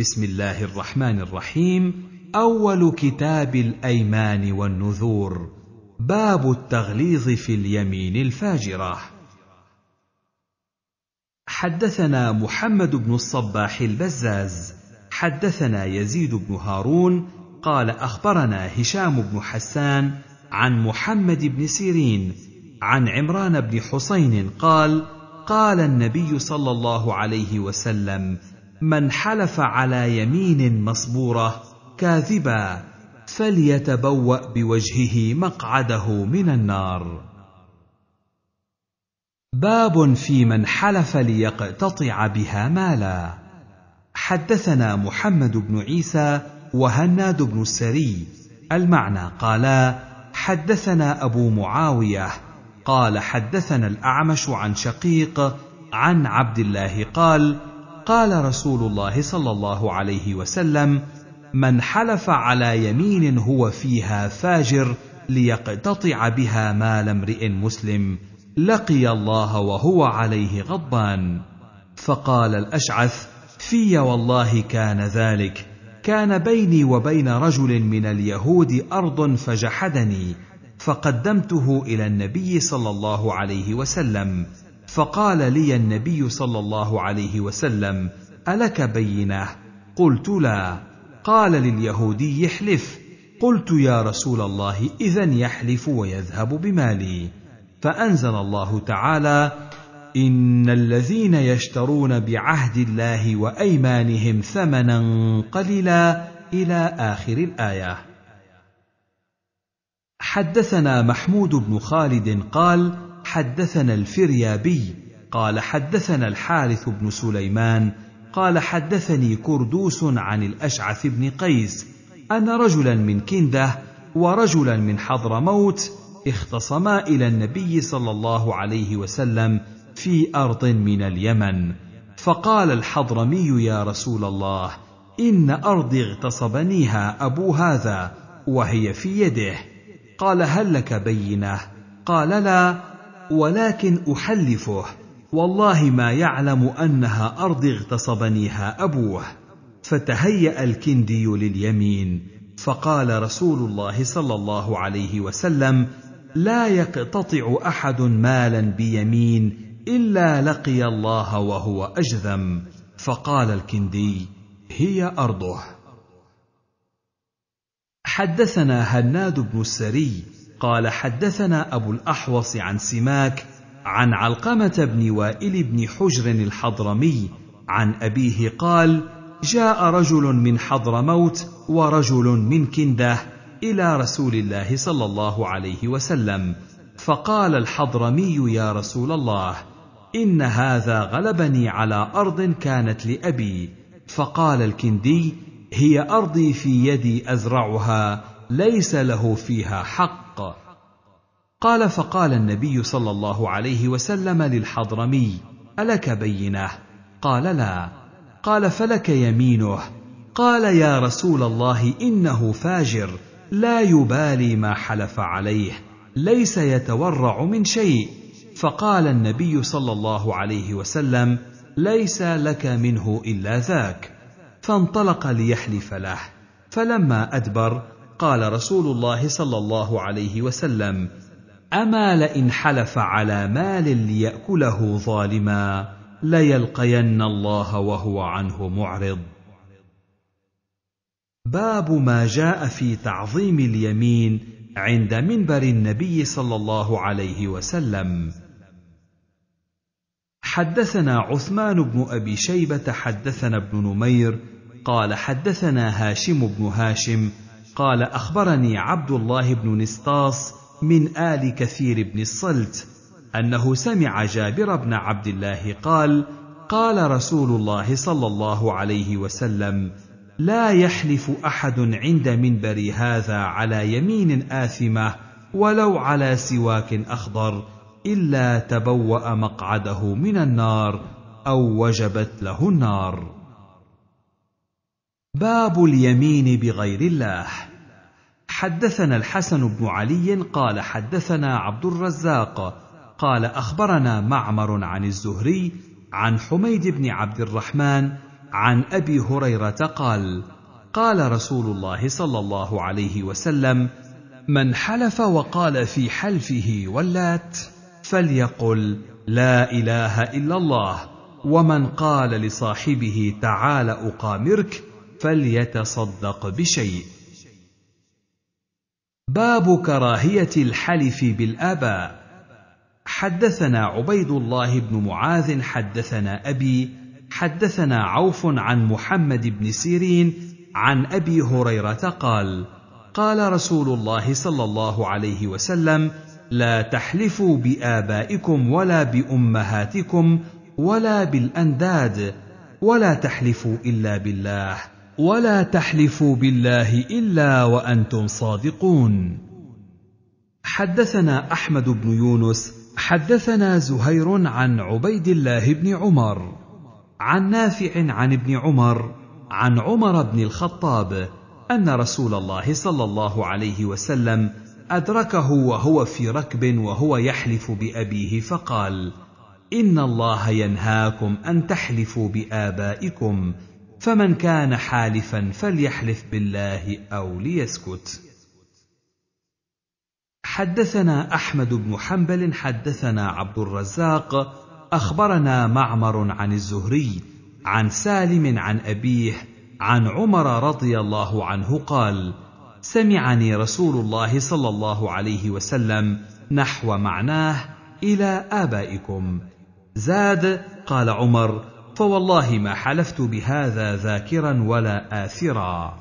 بسم الله الرحمن الرحيم اول كتاب الايمان والنذور باب التغليظ في اليمين الفاجره حدثنا محمد بن الصباح البزاز حدثنا يزيد بن هارون قال اخبرنا هشام بن حسان عن محمد بن سيرين عن عمران بن حسين قال قال النبي صلى الله عليه وسلم من حلف على يمين مصبوره كاذبا فليتبوا بوجهه مقعده من النار باب في من حلف ليقتطع بها مالا حدثنا محمد بن عيسى وهناد بن السري المعنى قالا حدثنا ابو معاويه قال حدثنا الاعمش عن شقيق عن عبد الله قال قال رسول الله صلى الله عليه وسلم من حلف على يمين هو فيها فاجر ليقتطع بها مال امرئ مسلم لقي الله وهو عليه غضبان فقال الاشعث في والله كان ذلك كان بيني وبين رجل من اليهود ارض فجحدني فقدمته الى النبي صلى الله عليه وسلم فقال لي النبي صلى الله عليه وسلم الك بينه قلت لا قال لليهودي احلف قلت يا رسول الله اذا يحلف ويذهب بمالي فانزل الله تعالى ان الذين يشترون بعهد الله وايمانهم ثمنا قليلا الى اخر الايه حدثنا محمود بن خالد قال حدثنا الفريابي قال حدثنا الحارث بن سليمان قال حدثني كردوس عن الاشعث بن قيس ان رجلا من كنده ورجلا من حضرموت اختصما الى النبي صلى الله عليه وسلم في ارض من اليمن فقال الحضرمي يا رسول الله ان ارضي اغتصبنيها ابو هذا وهي في يده قال هل لك بينه قال لا ولكن احلفه والله ما يعلم انها ارض اغتصبنيها ابوه فتهيا الكندي لليمين فقال رسول الله صلى الله عليه وسلم لا يقتطع احد مالا بيمين الا لقي الله وهو اجذم فقال الكندي هي ارضه حدثنا هناد بن السري قال حدثنا أبو الأحوص عن سماك عن علقمة بن وائل بن حجر الحضرمي عن أبيه قال: جاء رجل من حضرموت ورجل من كنده إلى رسول الله صلى الله عليه وسلم، فقال الحضرمي يا رسول الله إن هذا غلبني على أرض كانت لأبي، فقال الكندي: هي أرضي في يدي أزرعها ليس له فيها حق. قال فقال النبي صلى الله عليه وسلم للحضرمي الك بينه قال لا قال فلك يمينه قال يا رسول الله انه فاجر لا يبالي ما حلف عليه ليس يتورع من شيء فقال النبي صلى الله عليه وسلم ليس لك منه الا ذاك فانطلق ليحلف له فلما ادبر قال رسول الله صلى الله عليه وسلم اما لئن حلف على مال لياكله ظالما ليلقين الله وهو عنه معرض باب ما جاء في تعظيم اليمين عند منبر النبي صلى الله عليه وسلم حدثنا عثمان بن ابي شيبه حدثنا ابن نمير قال حدثنا هاشم بن هاشم قال اخبرني عبد الله بن نستاص من آل كثير بن الصلت أنه سمع جابر بن عبد الله قال: قال رسول الله صلى الله عليه وسلم: لا يحلف أحد عند منبري هذا على يمين آثمة ولو على سواك أخضر إلا تبوأ مقعده من النار أو وجبت له النار. باب اليمين بغير الله حدثنا الحسن بن علي قال حدثنا عبد الرزاق قال اخبرنا معمر عن الزهري عن حميد بن عبد الرحمن عن ابي هريره قال قال رسول الله صلى الله عليه وسلم من حلف وقال في حلفه ولات فليقل لا اله الا الله ومن قال لصاحبه تعال اقامرك فليتصدق بشيء باب كراهيه الحلف بالاباء حدثنا عبيد الله بن معاذ حدثنا ابي حدثنا عوف عن محمد بن سيرين عن ابي هريره قال قال رسول الله صلى الله عليه وسلم لا تحلفوا بابائكم ولا بامهاتكم ولا بالانداد ولا تحلفوا الا بالله ولا تحلفوا بالله الا وانتم صادقون حدثنا احمد بن يونس حدثنا زهير عن عبيد الله بن عمر عن نافع عن ابن عمر عن عمر بن الخطاب ان رسول الله صلى الله عليه وسلم ادركه وهو في ركب وهو يحلف بابيه فقال ان الله ينهاكم ان تحلفوا بابائكم فمن كان حالفا فليحلف بالله او ليسكت حدثنا احمد بن حنبل حدثنا عبد الرزاق اخبرنا معمر عن الزهري عن سالم عن ابيه عن عمر رضي الله عنه قال سمعني رسول الله صلى الله عليه وسلم نحو معناه الى ابائكم زاد قال عمر فوالله ما حلفت بهذا ذاكرا ولا آثرا.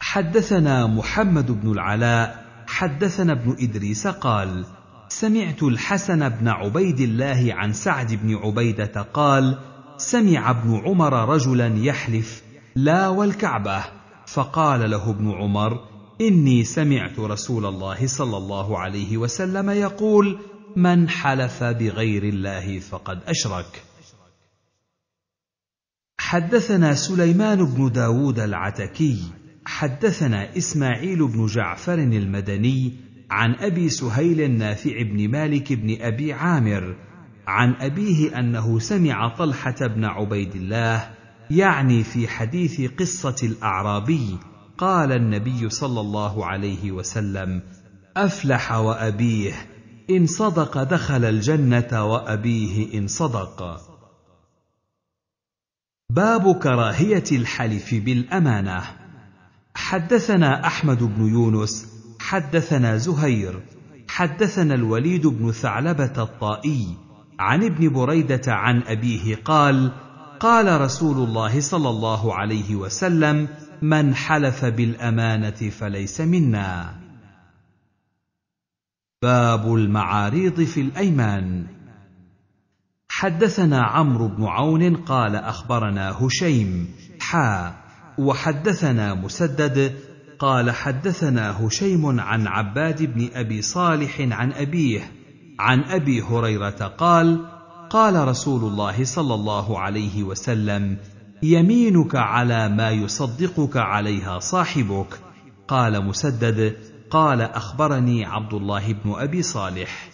حدثنا محمد بن العلاء حدثنا ابن إدريس قال: سمعت الحسن بن عبيد الله عن سعد بن عبيدة قال: سمع ابن عمر رجلا يحلف لا والكعبة، فقال له ابن عمر: إني سمعت رسول الله صلى الله عليه وسلم يقول: من حلف بغير الله فقد أشرك. حدثنا سليمان بن داود العتكي حدثنا إسماعيل بن جعفر المدني عن أبي سهيل النافع بن مالك بن أبي عامر عن أبيه أنه سمع طلحة بن عبيد الله يعني في حديث قصة الأعرابي قال النبي صلى الله عليه وسلم أفلح وأبيه إن صدق دخل الجنة وأبيه إن صدق باب كراهيه الحلف بالامانه حدثنا احمد بن يونس حدثنا زهير حدثنا الوليد بن ثعلبه الطائي عن ابن بريده عن ابيه قال قال رسول الله صلى الله عليه وسلم من حلف بالامانه فليس منا باب المعاريض في الايمان حدثنا عمرو بن عون قال اخبرنا هشيم حا وحدثنا مسدد قال حدثنا هشيم عن عباد بن ابي صالح عن ابيه عن ابي هريره قال قال رسول الله صلى الله عليه وسلم يمينك على ما يصدقك عليها صاحبك قال مسدد قال اخبرني عبد الله بن ابي صالح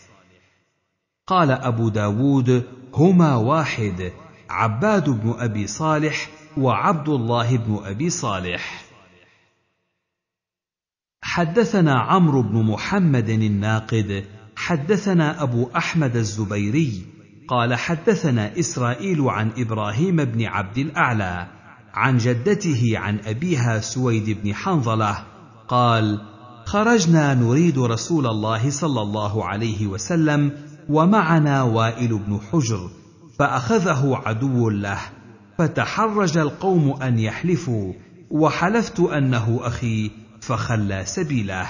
قال أبو داود هما واحد عباد بن أبي صالح وعبد الله بن أبي صالح حدثنا عمرو بن محمد الناقد حدثنا أبو أحمد الزبيري قال حدثنا إسرائيل عن إبراهيم بن عبد الأعلى عن جدته عن أبيها سويد بن حنظلة قال خرجنا نريد رسول الله صلى الله عليه وسلم ومعنا وائل بن حجر فاخذه عدو له فتحرج القوم ان يحلفوا وحلفت انه اخي فخلى سبيله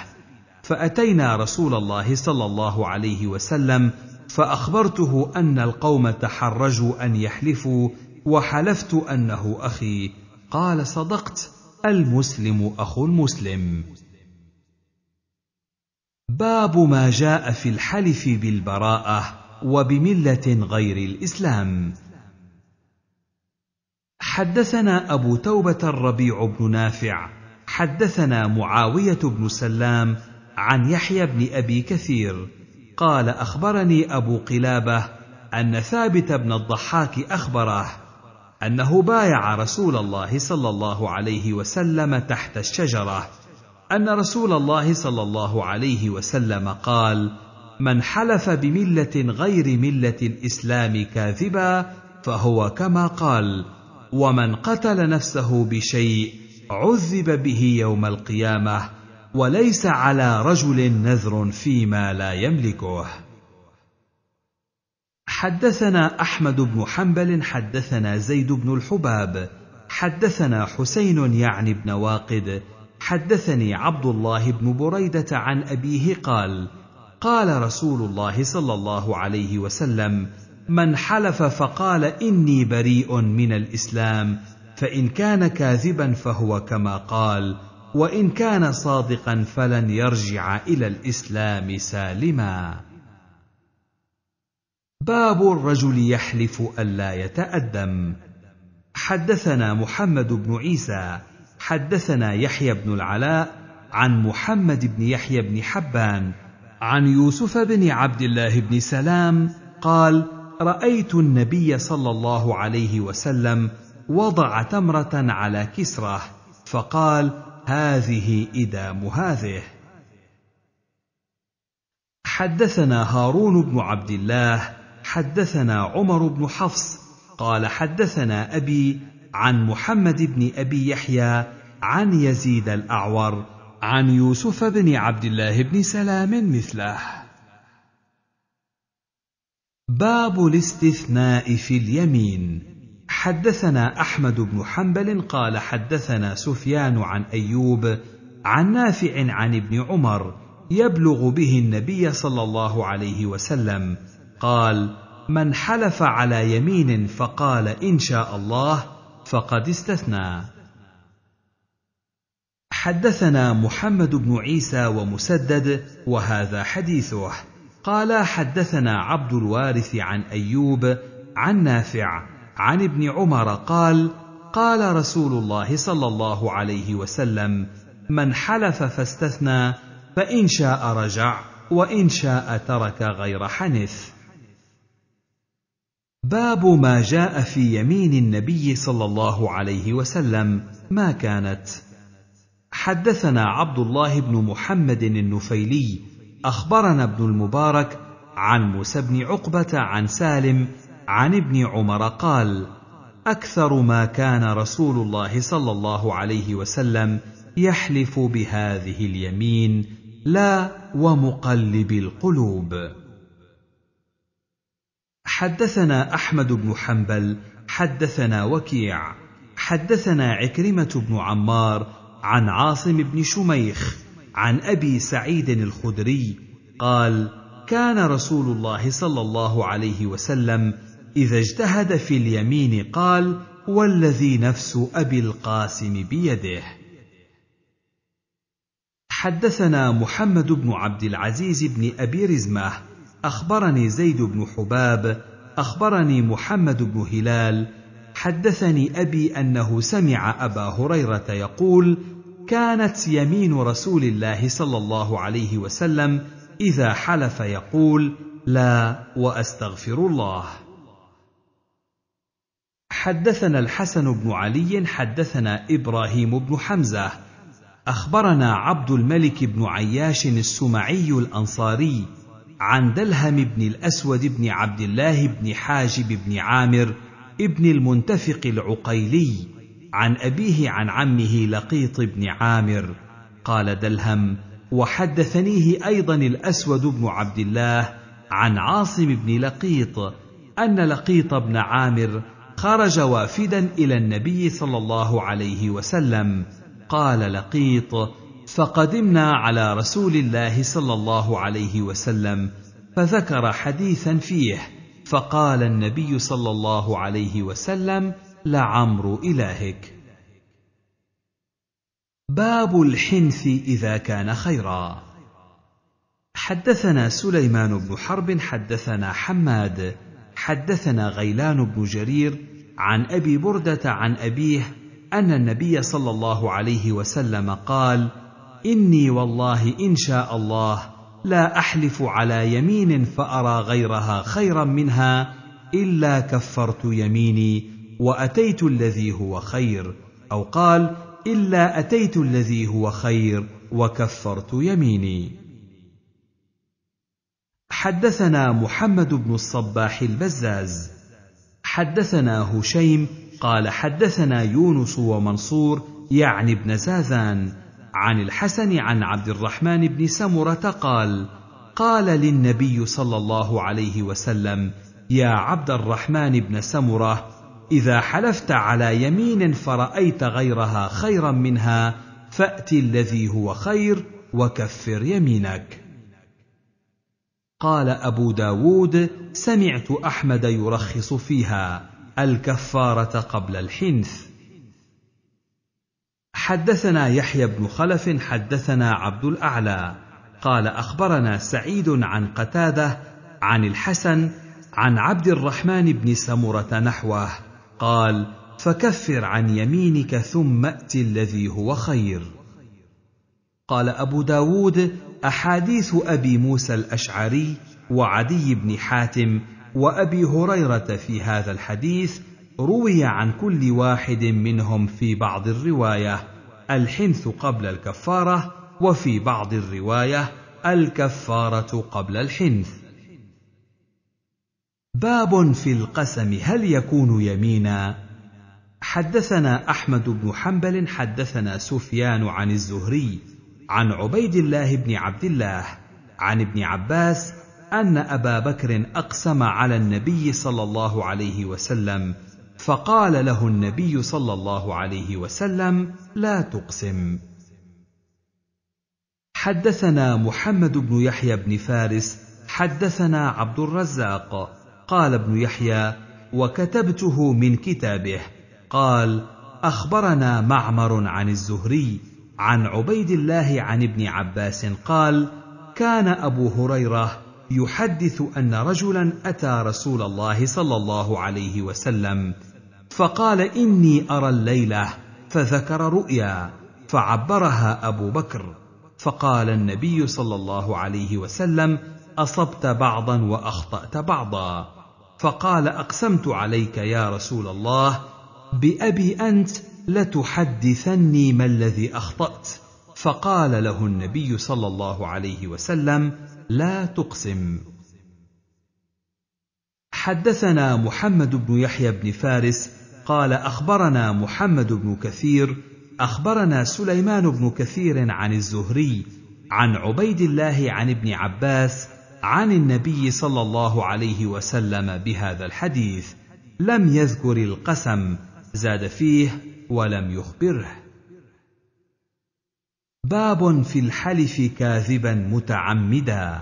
فاتينا رسول الله صلى الله عليه وسلم فاخبرته ان القوم تحرجوا ان يحلفوا وحلفت انه اخي قال صدقت المسلم اخو المسلم باب ما جاء في الحلف بالبراءه وبمله غير الاسلام حدثنا ابو توبه الربيع بن نافع حدثنا معاويه بن سلام عن يحيى بن ابي كثير قال اخبرني ابو قلابه ان ثابت بن الضحاك اخبره انه بايع رسول الله صلى الله عليه وسلم تحت الشجره ان رسول الله صلى الله عليه وسلم قال من حلف بمله غير مله الاسلام كاذبا فهو كما قال ومن قتل نفسه بشيء عذب به يوم القيامه وليس على رجل نذر فيما لا يملكه حدثنا احمد بن حنبل حدثنا زيد بن الحباب حدثنا حسين يعني بن واقد حدثني عبد الله بن بريده عن ابيه قال قال رسول الله صلى الله عليه وسلم من حلف فقال اني بريء من الاسلام فان كان كاذبا فهو كما قال وان كان صادقا فلن يرجع الى الاسلام سالما باب الرجل يحلف الا يتادم حدثنا محمد بن عيسى حدثنا يحيى بن العلاء عن محمد بن يحيى بن حبان عن يوسف بن عبد الله بن سلام قال رايت النبي صلى الله عليه وسلم وضع تمره على كسره فقال هذه ادام هذه حدثنا هارون بن عبد الله حدثنا عمر بن حفص قال حدثنا ابي عن محمد بن ابي يحيى عن يزيد الأعور عن يوسف بن عبد الله بن سلام مثله باب الاستثناء في اليمين حدثنا احمد بن حنبل قال حدثنا سفيان عن ايوب عن نافع عن ابن عمر يبلغ به النبي صلى الله عليه وسلم قال من حلف على يمين فقال ان شاء الله فقد استثنى حدثنا محمد بن عيسى ومسدد وهذا حديثه قال حدثنا عبد الوارث عن ايوب عن نافع عن ابن عمر قال قال رسول الله صلى الله عليه وسلم من حلف فاستثنى فان شاء رجع وان شاء ترك غير حنث باب ما جاء في يمين النبي صلى الله عليه وسلم ما كانت حدثنا عبد الله بن محمد النفيلي اخبرنا ابن المبارك عن موسى بن عقبه عن سالم عن ابن عمر قال اكثر ما كان رسول الله صلى الله عليه وسلم يحلف بهذه اليمين لا ومقلب القلوب حدثنا احمد بن حنبل حدثنا وكيع حدثنا عكرمه بن عمار عن عاصم بن شميخ عن ابي سعيد الخدري قال كان رسول الله صلى الله عليه وسلم اذا اجتهد في اليمين قال والذي نفس ابي القاسم بيده حدثنا محمد بن عبد العزيز بن ابي رزمه اخبرني زيد بن حباب اخبرني محمد بن هلال حدثني ابي انه سمع ابا هريره يقول كانت يمين رسول الله صلى الله عليه وسلم اذا حلف يقول لا واستغفر الله حدثنا الحسن بن علي حدثنا ابراهيم بن حمزه اخبرنا عبد الملك بن عياش السمعي الانصاري عن دلهم بن الاسود بن عبد الله بن حاجب بن عامر ابن المنتفق العقيلي عن أبيه عن عمه لقيط بن عامر قال دلهم وحدثنيه أيضا الأسود بن عبد الله عن عاصم بن لقيط أن لقيط بن عامر خرج وافدا إلى النبي صلى الله عليه وسلم قال لقيط فقدمنا على رسول الله صلى الله عليه وسلم فذكر حديثا فيه فقال النبي صلى الله عليه وسلم لعمر إلهك باب الحنث إذا كان خيرا حدثنا سليمان بن حرب حدثنا حماد حدثنا غيلان بن جرير عن أبي بردة عن أبيه أن النبي صلى الله عليه وسلم قال: إني والله إن شاء الله لا أحلف على يمين فأرى غيرها خيرا منها إلا كفرت يميني واتيت الذي هو خير او قال الا اتيت الذي هو خير وكفرت يميني حدثنا محمد بن الصباح البزاز حدثنا هشيم قال حدثنا يونس ومنصور يعني ابن زازان عن الحسن عن عبد الرحمن بن سمره قال قال للنبي صلى الله عليه وسلم يا عبد الرحمن بن سمره اذا حلفت على يمين فرايت غيرها خيرا منها فات الذي هو خير وكفر يمينك قال ابو داود سمعت احمد يرخص فيها الكفاره قبل الحنث حدثنا يحيى بن خلف حدثنا عبد الاعلى قال اخبرنا سعيد عن قتاده عن الحسن عن عبد الرحمن بن سمره نحوه قال فكفر عن يمينك ثم ات الذي هو خير قال ابو داود احاديث ابي موسى الاشعري وعدي بن حاتم وابي هريره في هذا الحديث روي عن كل واحد منهم في بعض الروايه الحنث قبل الكفاره وفي بعض الروايه الكفاره قبل الحنث باب في القسم هل يكون يمينا حدثنا احمد بن حنبل حدثنا سفيان عن الزهري عن عبيد الله بن عبد الله عن ابن عباس ان ابا بكر اقسم على النبي صلى الله عليه وسلم فقال له النبي صلى الله عليه وسلم لا تقسم حدثنا محمد بن يحيى بن فارس حدثنا عبد الرزاق قال ابن يحيى وكتبته من كتابه قال اخبرنا معمر عن الزهري عن عبيد الله عن ابن عباس قال كان ابو هريره يحدث ان رجلا اتى رسول الله صلى الله عليه وسلم فقال اني ارى الليله فذكر رؤيا فعبرها ابو بكر فقال النبي صلى الله عليه وسلم اصبت بعضا واخطات بعضا فقال اقسمت عليك يا رسول الله بابي انت لتحدثني ما الذي اخطات فقال له النبي صلى الله عليه وسلم لا تقسم حدثنا محمد بن يحيى بن فارس قال اخبرنا محمد بن كثير اخبرنا سليمان بن كثير عن الزهري عن عبيد الله عن ابن عباس عن النبي صلى الله عليه وسلم بهذا الحديث لم يذكر القسم زاد فيه ولم يخبره باب في الحلف كاذبا متعمدا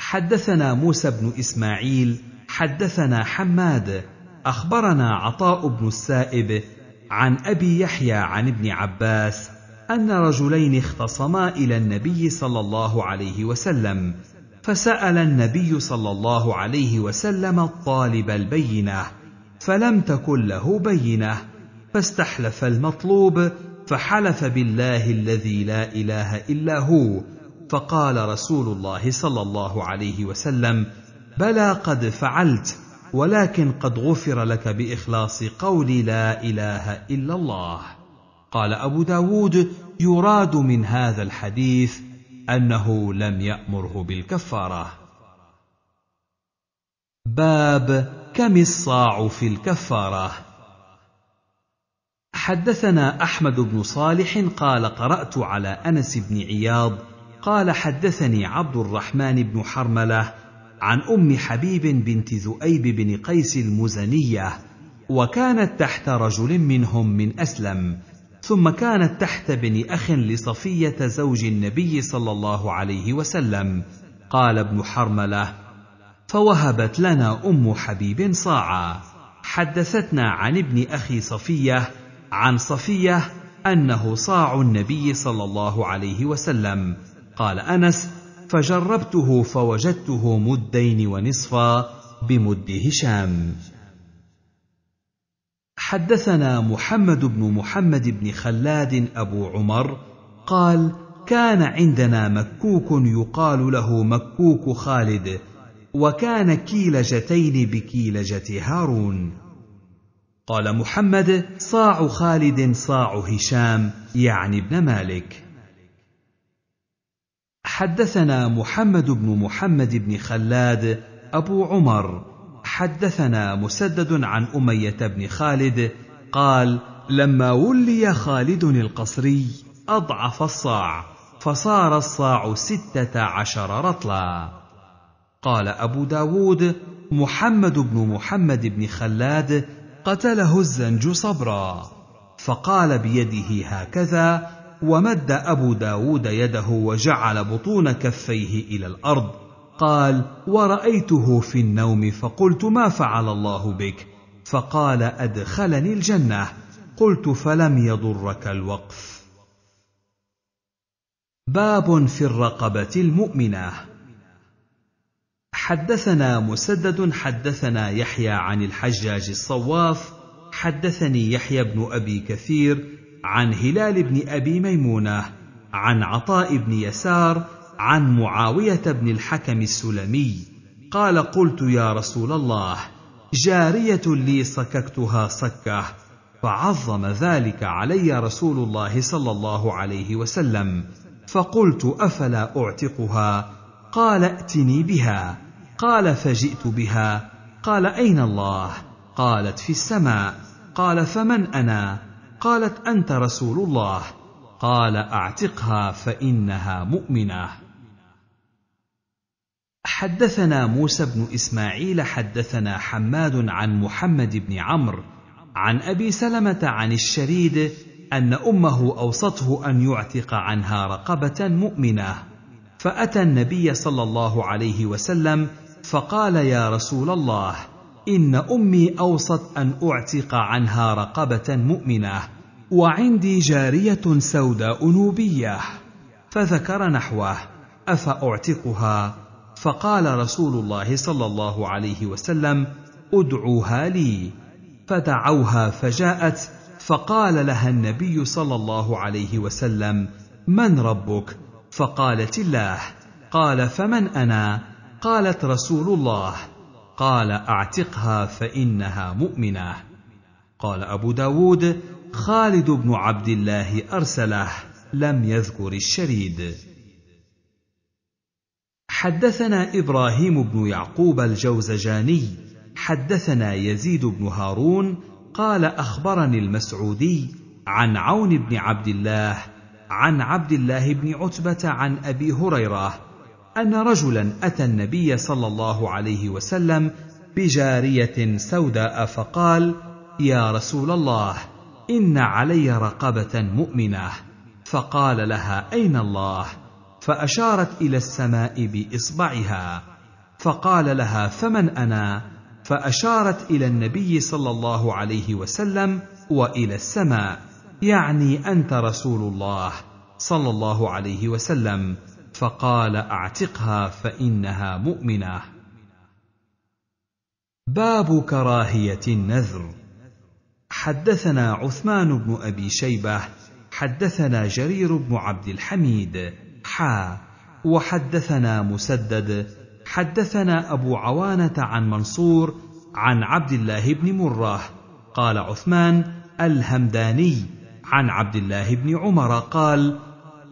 حدثنا موسى بن اسماعيل حدثنا حماد اخبرنا عطاء بن السائب عن ابي يحيى عن ابن عباس ان رجلين اختصما الى النبي صلى الله عليه وسلم فسال النبي صلى الله عليه وسلم الطالب البينه فلم تكن له بينه فاستحلف المطلوب فحلف بالله الذي لا اله الا هو فقال رسول الله صلى الله عليه وسلم بلى قد فعلت ولكن قد غفر لك باخلاص قول لا اله الا الله قال ابو داود يراد من هذا الحديث انه لم يامره بالكفاره باب كم الصاع في الكفاره حدثنا احمد بن صالح قال قرات على انس بن عياض قال حدثني عبد الرحمن بن حرمله عن ام حبيب بنت ذؤيب بن قيس المزنيه وكانت تحت رجل منهم من اسلم ثم كانت تحت بن اخ لصفيه زوج النبي صلى الله عليه وسلم قال ابن حرمله فوهبت لنا ام حبيب صاعا حدثتنا عن ابن اخي صفيه عن صفيه انه صاع النبي صلى الله عليه وسلم قال انس فجربته فوجدته مدين ونصفا بمد هشام حدثنا محمد بن محمد بن خلاد ابو عمر قال كان عندنا مكوك يقال له مكوك خالد وكان كيلجتين بكيلجه هارون قال محمد صاع خالد صاع هشام يعني ابن مالك حدثنا محمد بن محمد بن خلاد ابو عمر حدثنا مسدد عن اميه بن خالد قال لما ولي خالد القصري اضعف الصاع فصار الصاع سته عشر رطلا قال ابو داود محمد بن محمد بن خلاد قتله الزنج صبرا فقال بيده هكذا ومد ابو داود يده وجعل بطون كفيه الى الارض قال ورايته في النوم فقلت ما فعل الله بك فقال ادخلني الجنه قلت فلم يضرك الوقف باب في الرقبه المؤمنه حدثنا مسدد حدثنا يحيى عن الحجاج الصواف حدثني يحيى بن ابي كثير عن هلال بن ابي ميمونه عن عطاء بن يسار عن معاويه بن الحكم السلمي قال قلت يا رسول الله جاريه لي صككتها صكه فعظم ذلك علي رسول الله صلى الله عليه وسلم فقلت افلا اعتقها قال ائتني بها قال فجئت بها قال اين الله قالت في السماء قال فمن انا قالت انت رسول الله قال اعتقها فانها مؤمنه حدثنا موسى بن اسماعيل حدثنا حماد عن محمد بن عمرو عن ابي سلمه عن الشريد ان امه اوصته ان يعتق عنها رقبه مؤمنه فاتى النبي صلى الله عليه وسلم فقال يا رسول الله ان امي اوصت ان اعتق عنها رقبه مؤمنه وعندي جاريه سوداء نوبيه فذكر نحوه افاعتقها فقال رسول الله صلى الله عليه وسلم ادعوها لي فدعوها فجاءت فقال لها النبي صلى الله عليه وسلم من ربك فقالت الله قال فمن انا قالت رسول الله قال اعتقها فانها مؤمنه قال ابو داود خالد بن عبد الله ارسله لم يذكر الشريد حدثنا ابراهيم بن يعقوب الجوزجاني حدثنا يزيد بن هارون قال اخبرني المسعودي عن عون بن عبد الله عن عبد الله بن عتبه عن ابي هريره ان رجلا اتى النبي صلى الله عليه وسلم بجاريه سوداء فقال يا رسول الله ان علي رقبه مؤمنه فقال لها اين الله فاشارت الى السماء باصبعها فقال لها فمن انا فاشارت الى النبي صلى الله عليه وسلم والى السماء يعني انت رسول الله صلى الله عليه وسلم فقال اعتقها فانها مؤمنه باب كراهيه النذر حدثنا عثمان بن ابي شيبه حدثنا جرير بن عبد الحميد حا وحدثنا مسدد حدثنا ابو عوانه عن منصور عن عبد الله بن مره قال عثمان الهمداني عن عبد الله بن عمر قال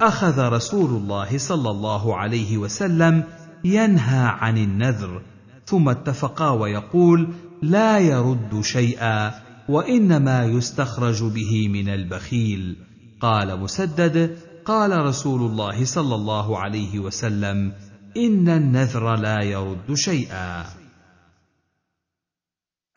اخذ رسول الله صلى الله عليه وسلم ينهى عن النذر ثم اتفقا ويقول لا يرد شيئا وانما يستخرج به من البخيل قال مسدد قال رسول الله صلى الله عليه وسلم ان النذر لا يرد شيئا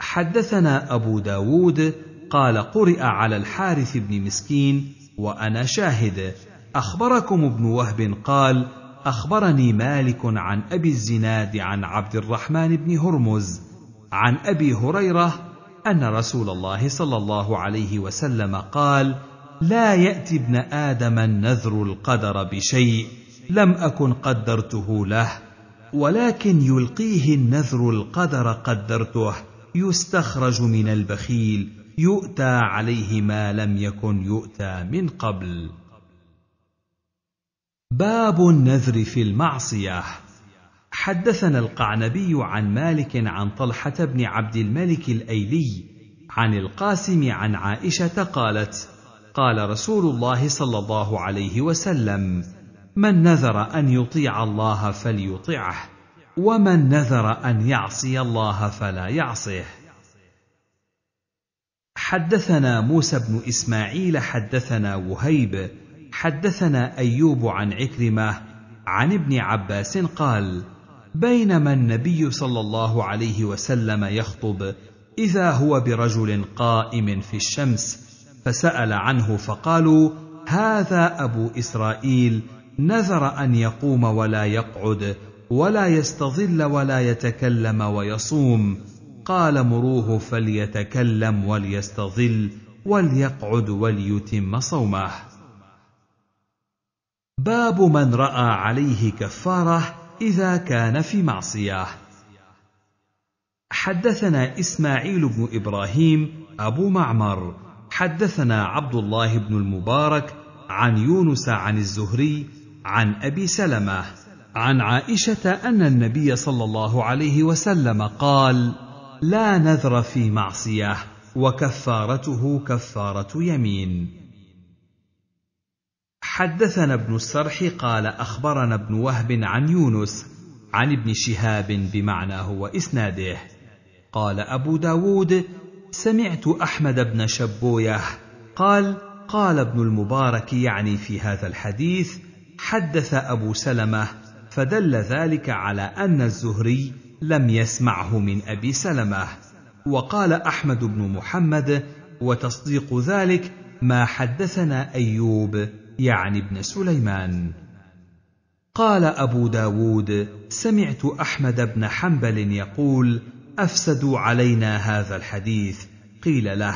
حدثنا ابو داود قال قرئ على الحارث بن مسكين وانا شاهد اخبركم ابن وهب قال اخبرني مالك عن ابي الزناد عن عبد الرحمن بن هرمز عن ابي هريره ان رسول الله صلى الله عليه وسلم قال لا ياتي ابن ادم النذر القدر بشيء لم اكن قدرته له ولكن يلقيه النذر القدر قدرته يستخرج من البخيل يؤتى عليه ما لم يكن يؤتى من قبل باب النذر في المعصيه حدثنا القعنبي عن مالك عن طلحه بن عبد الملك الايلي عن القاسم عن عائشه قالت قال رسول الله صلى الله عليه وسلم من نذر ان يطيع الله فليطعه ومن نذر ان يعصي الله فلا يعصه حدثنا موسى بن اسماعيل حدثنا وهيب حدثنا ايوب عن عكرمه عن ابن عباس قال بينما النبي صلى الله عليه وسلم يخطب اذا هو برجل قائم في الشمس فسال عنه فقالوا هذا ابو اسرائيل نذر ان يقوم ولا يقعد ولا يستظل ولا يتكلم ويصوم قال مروه فليتكلم وليستظل وليقعد وليتم صومه باب من راى عليه كفاره اذا كان في معصيه حدثنا اسماعيل بن ابراهيم ابو معمر حدثنا عبد الله بن المبارك عن يونس عن الزهري عن ابي سلمه عن عائشه ان النبي صلى الله عليه وسلم قال لا نذر في معصيه وكفارته كفاره يمين حدثنا ابن السرح قال اخبرنا ابن وهب عن يونس عن ابن شهاب بمعناه واسناده قال ابو داود سمعت أحمد بن شبويه قال قال ابن المبارك يعني في هذا الحديث حدث أبو سلمة فدل ذلك على أن الزهري لم يسمعه من أبي سلمة وقال أحمد بن محمد وتصديق ذلك ما حدثنا أيوب يعني ابن سليمان قال أبو داود سمعت أحمد بن حنبل يقول افسدوا علينا هذا الحديث قيل له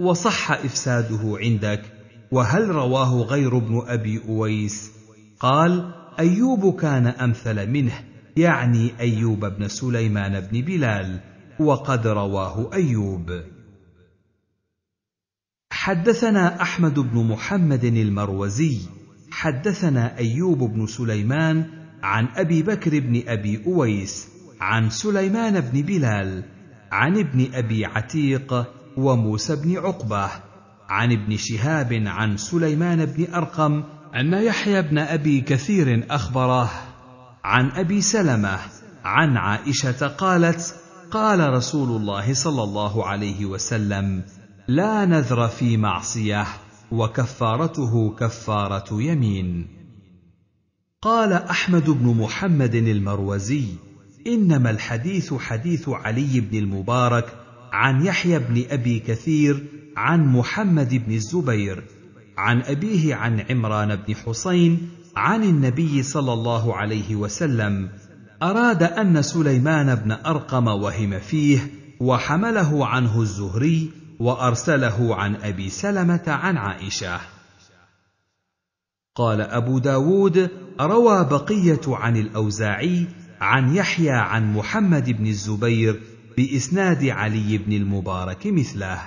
وصح افساده عندك وهل رواه غير ابن ابي اويس قال ايوب كان امثل منه يعني ايوب بن سليمان بن بلال وقد رواه ايوب حدثنا احمد بن محمد المروزي حدثنا ايوب بن سليمان عن ابي بكر بن ابي اويس عن سليمان بن بلال عن ابن ابي عتيق وموسى بن عقبه عن ابن شهاب عن سليمان بن ارقم ان يحيى بن ابي كثير اخبره عن ابي سلمه عن عائشه قالت قال رسول الله صلى الله عليه وسلم لا نذر في معصيه وكفارته كفاره يمين قال احمد بن محمد المروزي انما الحديث حديث علي بن المبارك عن يحيى بن ابي كثير عن محمد بن الزبير عن ابيه عن عمران بن حسين عن النبي صلى الله عليه وسلم اراد ان سليمان بن ارقم وهم فيه وحمله عنه الزهري وارسله عن ابي سلمه عن عائشه قال ابو داود روى بقيه عن الاوزاعي عن يحيى عن محمد بن الزبير باسناد علي بن المبارك مثله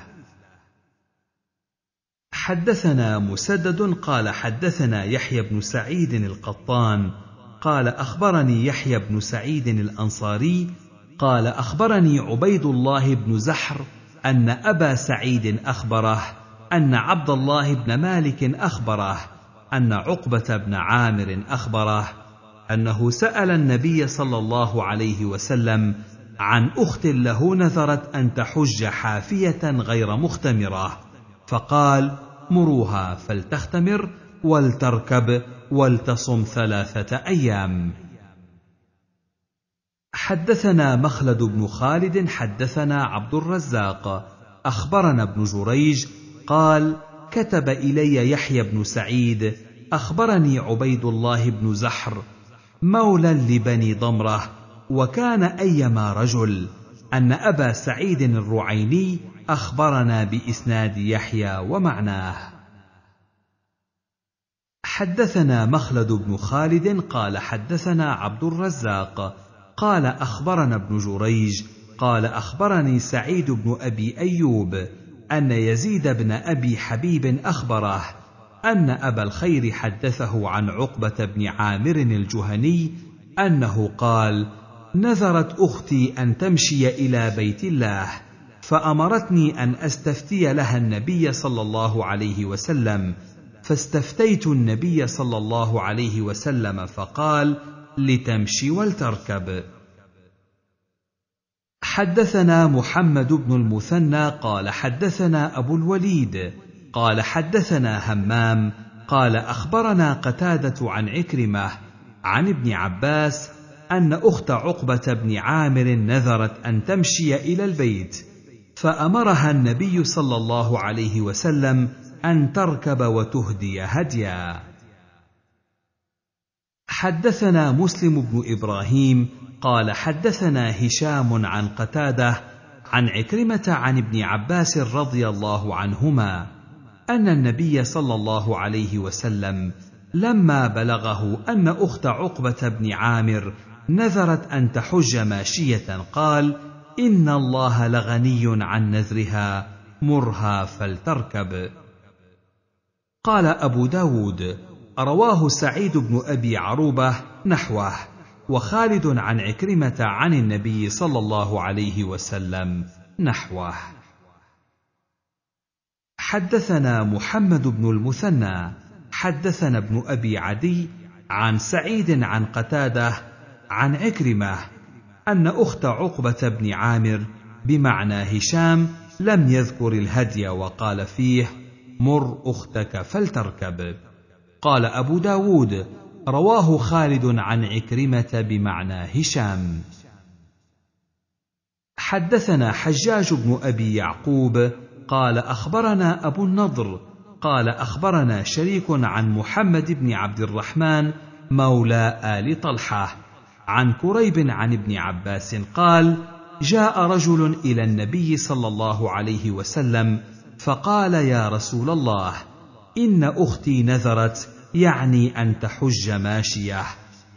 حدثنا مسدد قال حدثنا يحيى بن سعيد القطان قال اخبرني يحيى بن سعيد الانصاري قال اخبرني عبيد الله بن زحر ان ابا سعيد اخبره ان عبد الله بن مالك اخبره ان عقبه بن عامر اخبره انه سال النبي صلى الله عليه وسلم عن اخت له نذرت ان تحج حافيه غير مختمره فقال مروها فلتختمر ولتركب ولتصم ثلاثه ايام حدثنا مخلد بن خالد حدثنا عبد الرزاق اخبرنا ابن جريج قال كتب الي يحيى بن سعيد اخبرني عبيد الله بن زحر مولى لبني ضمره وكان ايما رجل ان ابا سعيد الرعيني اخبرنا باسناد يحيى ومعناه حدثنا مخلد بن خالد قال حدثنا عبد الرزاق قال اخبرنا ابن جريج قال اخبرني سعيد بن ابي ايوب ان يزيد بن ابي حبيب اخبره ان ابا الخير حدثه عن عقبه بن عامر الجهني انه قال نذرت اختي ان تمشي الى بيت الله فامرتني ان استفتي لها النبي صلى الله عليه وسلم فاستفتيت النبي صلى الله عليه وسلم فقال لتمشي ولتركب حدثنا محمد بن المثنى قال حدثنا ابو الوليد قال حدثنا همام قال اخبرنا قتاده عن عكرمه عن ابن عباس ان اخت عقبه بن عامر نذرت ان تمشي الى البيت فامرها النبي صلى الله عليه وسلم ان تركب وتهدي هديا حدثنا مسلم بن ابراهيم قال حدثنا هشام عن قتاده عن عكرمه عن ابن عباس رضي الله عنهما ان النبي صلى الله عليه وسلم لما بلغه ان اخت عقبه بن عامر نذرت ان تحج ماشيه قال ان الله لغني عن نذرها مرها فلتركب قال ابو داود رواه سعيد بن ابي عروبه نحوه وخالد عن عكرمه عن النبي صلى الله عليه وسلم نحوه حدثنا محمد بن المثنى حدثنا ابن ابي عدي عن سعيد عن قتاده عن عكرمه ان اخت عقبه بن عامر بمعنى هشام لم يذكر الهدي وقال فيه مر اختك فلتركب قال ابو داود رواه خالد عن عكرمه بمعنى هشام حدثنا حجاج بن ابي يعقوب قال اخبرنا ابو النضر قال اخبرنا شريك عن محمد بن عبد الرحمن مولى ال طلحه عن كريب عن ابن عباس قال جاء رجل الى النبي صلى الله عليه وسلم فقال يا رسول الله ان اختي نذرت يعني ان تحج ماشيه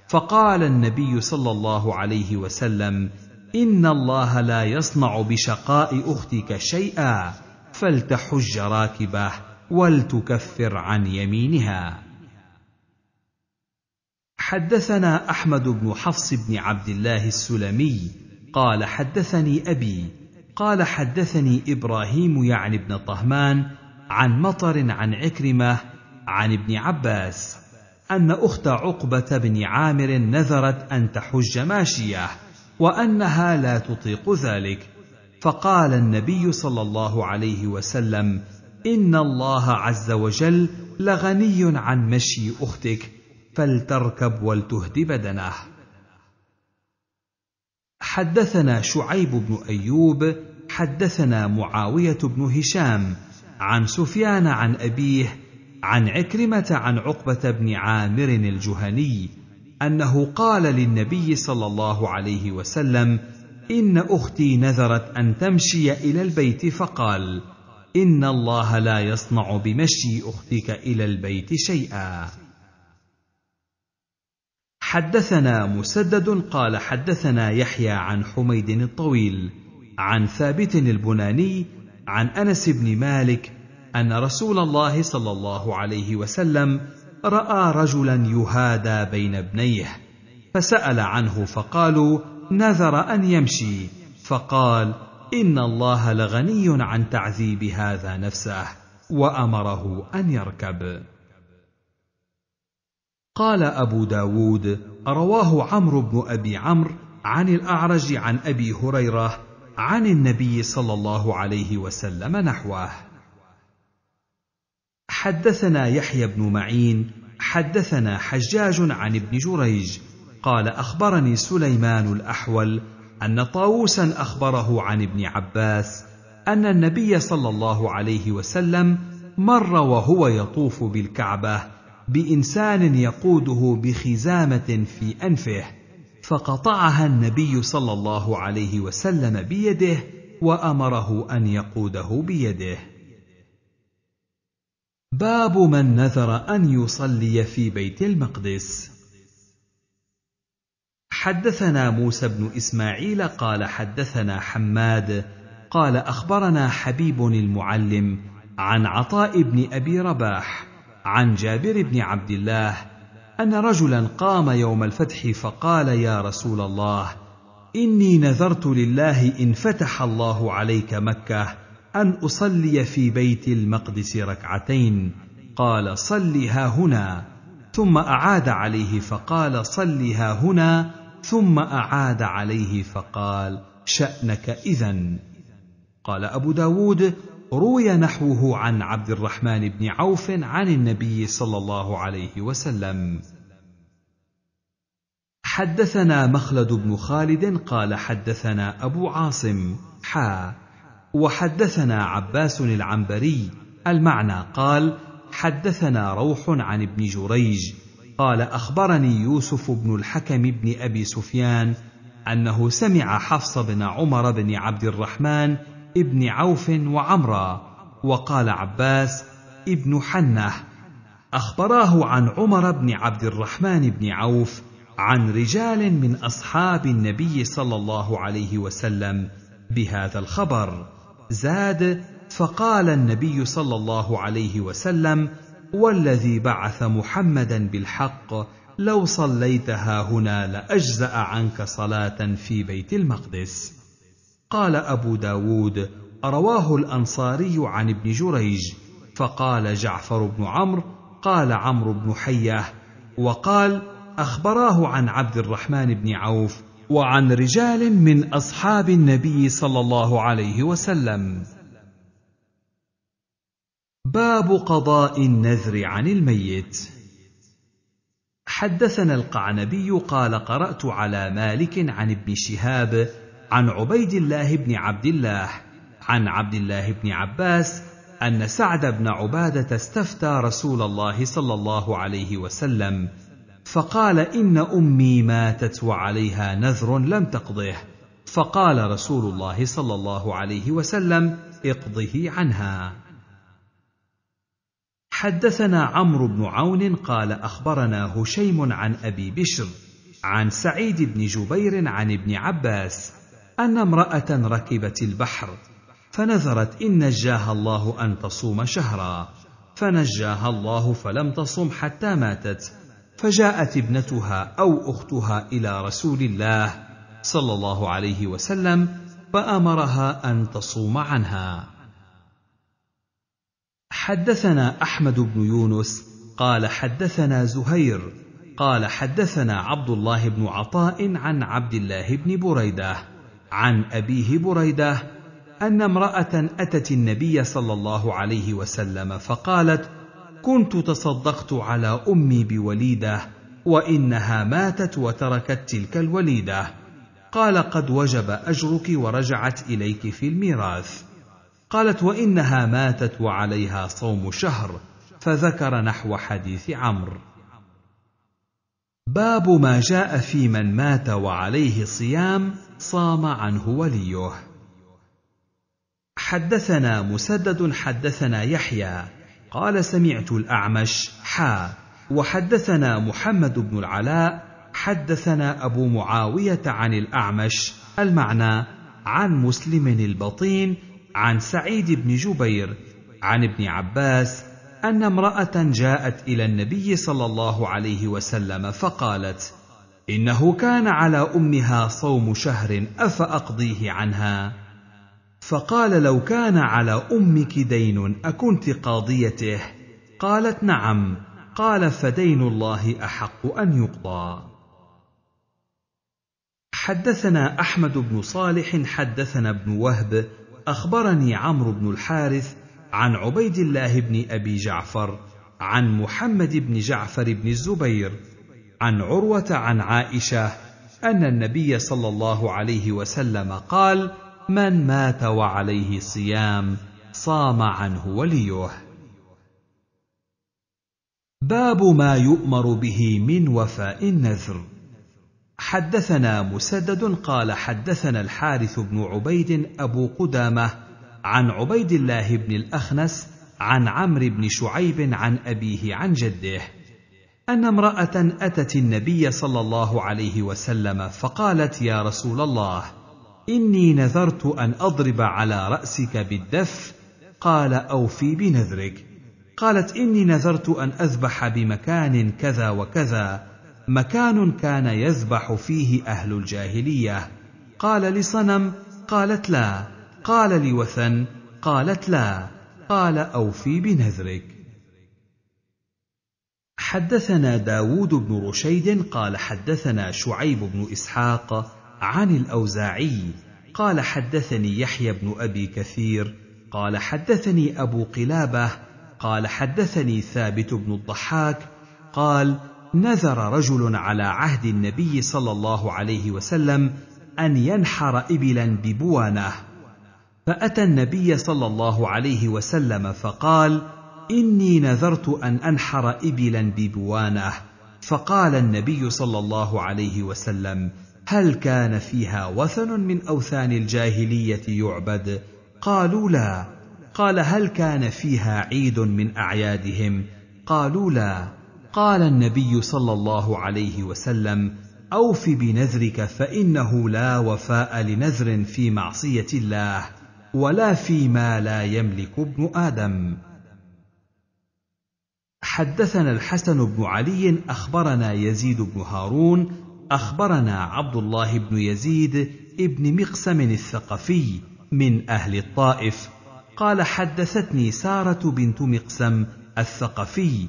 فقال النبي صلى الله عليه وسلم ان الله لا يصنع بشقاء اختك شيئا فلتحج راكبه ولتكفر عن يمينها حدثنا احمد بن حفص بن عبد الله السلمي قال حدثني ابي قال حدثني ابراهيم يعني بن طهمان عن مطر عن عكرمه عن ابن عباس ان اخت عقبه بن عامر نذرت ان تحج ماشيه وانها لا تطيق ذلك فقال النبي صلى الله عليه وسلم ان الله عز وجل لغني عن مشي اختك فلتركب ولتهد بدنه حدثنا شعيب بن ايوب حدثنا معاويه بن هشام عن سفيان عن ابيه عن عكرمه عن عقبه بن عامر الجهني انه قال للنبي صلى الله عليه وسلم ان اختي نذرت ان تمشي الى البيت فقال ان الله لا يصنع بمشي اختك الى البيت شيئا حدثنا مسدد قال حدثنا يحيى عن حميد الطويل عن ثابت البناني عن انس بن مالك ان رسول الله صلى الله عليه وسلم راى رجلا يهادى بين ابنيه فسال عنه فقالوا نذر ان يمشي فقال ان الله لغني عن تعذيب هذا نفسه وامره ان يركب قال ابو داود رواه عمرو بن ابي عمرو عن الاعرج عن ابي هريره عن النبي صلى الله عليه وسلم نحوه حدثنا يحيى بن معين حدثنا حجاج عن ابن جريج قال اخبرني سليمان الاحول ان طاووسا اخبره عن ابن عباس ان النبي صلى الله عليه وسلم مر وهو يطوف بالكعبه بانسان يقوده بخزامه في انفه فقطعها النبي صلى الله عليه وسلم بيده وامره ان يقوده بيده باب من نذر ان يصلي في بيت المقدس حدثنا موسى بن اسماعيل قال حدثنا حماد قال اخبرنا حبيب المعلم عن عطاء بن ابي رباح عن جابر بن عبد الله ان رجلا قام يوم الفتح فقال يا رسول الله اني نذرت لله ان فتح الله عليك مكه ان اصلي في بيت المقدس ركعتين قال صلها ها هنا ثم اعاد عليه فقال صلها ها هنا ثم اعاد عليه فقال شانك اذا قال ابو داود روي نحوه عن عبد الرحمن بن عوف عن النبي صلى الله عليه وسلم حدثنا مخلد بن خالد قال حدثنا ابو عاصم حا وحدثنا عباس العنبري المعنى قال حدثنا روح عن ابن جريج قال اخبرني يوسف بن الحكم بن ابي سفيان انه سمع حفص بن عمر بن عبد الرحمن ابن عوف وعمرا وقال عباس ابن حنه اخبراه عن عمر بن عبد الرحمن بن عوف عن رجال من اصحاب النبي صلى الله عليه وسلم بهذا الخبر زاد فقال النبي صلى الله عليه وسلم والذي بعث محمدا بالحق لو صليتها هنا لاجزا عنك صلاه في بيت المقدس قال ابو داود رواه الانصاري عن ابن جريج فقال جعفر بن عمرو قال عمرو بن حيه وقال اخبراه عن عبد الرحمن بن عوف وعن رجال من اصحاب النبي صلى الله عليه وسلم باب قضاء النذر عن الميت حدثنا القعنبي قال قرات على مالك عن ابن شهاب عن عبيد الله بن عبد الله عن عبد الله بن عباس ان سعد بن عباده استفتى رسول الله صلى الله عليه وسلم فقال ان امي ماتت وعليها نذر لم تقضه فقال رسول الله صلى الله عليه وسلم اقضه عنها حدثنا عمرو بن عون قال اخبرنا هشيم عن ابي بشر عن سعيد بن جبير عن ابن عباس ان امراه ركبت البحر فنذرت ان نجاها الله ان تصوم شهرا فنجاها الله فلم تصم حتى ماتت فجاءت ابنتها او اختها الى رسول الله صلى الله عليه وسلم فامرها ان تصوم عنها حدثنا احمد بن يونس قال حدثنا زهير قال حدثنا عبد الله بن عطاء عن عبد الله بن بريده عن ابيه بريده ان امراه اتت النبي صلى الله عليه وسلم فقالت كنت تصدقت على امي بوليده وانها ماتت وتركت تلك الوليده قال قد وجب اجرك ورجعت اليك في الميراث قالت وانها ماتت وعليها صوم شهر فذكر نحو حديث عمرو باب ما جاء في من مات وعليه صيام صام عنه وليه حدثنا مسدد حدثنا يحيى قال سمعت الاعمش حا وحدثنا محمد بن العلاء حدثنا ابو معاويه عن الاعمش المعنى عن مسلم البطين عن سعيد بن جبير عن ابن عباس ان امراه جاءت الى النبي صلى الله عليه وسلم فقالت انه كان على امها صوم شهر افاقضيه عنها فقال لو كان على امك دين اكنت قاضيته قالت نعم قال فدين الله احق ان يقضى حدثنا احمد بن صالح حدثنا ابن وهب اخبرني عمرو بن الحارث عن عبيد الله بن ابي جعفر عن محمد بن جعفر بن الزبير عن عروه عن عائشه ان النبي صلى الله عليه وسلم قال من مات وعليه صيام صام عنه وليه باب ما يؤمر به من وفاء النذر حدثنا مسدد قال حدثنا الحارث بن عبيد ابو قدامه عن عبيد الله بن الاخنس عن عمرو بن شعيب عن ابيه عن جده ان امراه اتت النبي صلى الله عليه وسلم فقالت يا رسول الله اني نذرت ان اضرب على راسك بالدف قال اوفي بنذرك قالت اني نذرت ان اذبح بمكان كذا وكذا مكان كان يذبح فيه اهل الجاهليه قال لصنم قالت لا قال لوثن قالت لا قال اوفي بنذرك حدثنا داود بن رشيد قال حدثنا شعيب بن اسحاق عن الاوزاعي قال حدثني يحيى بن ابي كثير قال حدثني ابو قلابه قال حدثني ثابت بن الضحاك قال نذر رجل على عهد النبي صلى الله عليه وسلم ان ينحر ابلا ببوانه فاتى النبي صلى الله عليه وسلم فقال اني نذرت ان انحر ابلا ببوانه فقال النبي صلى الله عليه وسلم هل كان فيها وثن من اوثان الجاهليه يعبد قالوا لا قال هل كان فيها عيد من اعيادهم قالوا لا قال النبي صلى الله عليه وسلم اوف بنذرك فانه لا وفاء لنذر في معصيه الله ولا فيما لا يملك ابن ادم حدثنا الحسن بن علي اخبرنا يزيد بن هارون اخبرنا عبد الله بن يزيد ابن مقسم الثقفي من اهل الطائف قال حدثتني ساره بنت مقسم الثقفي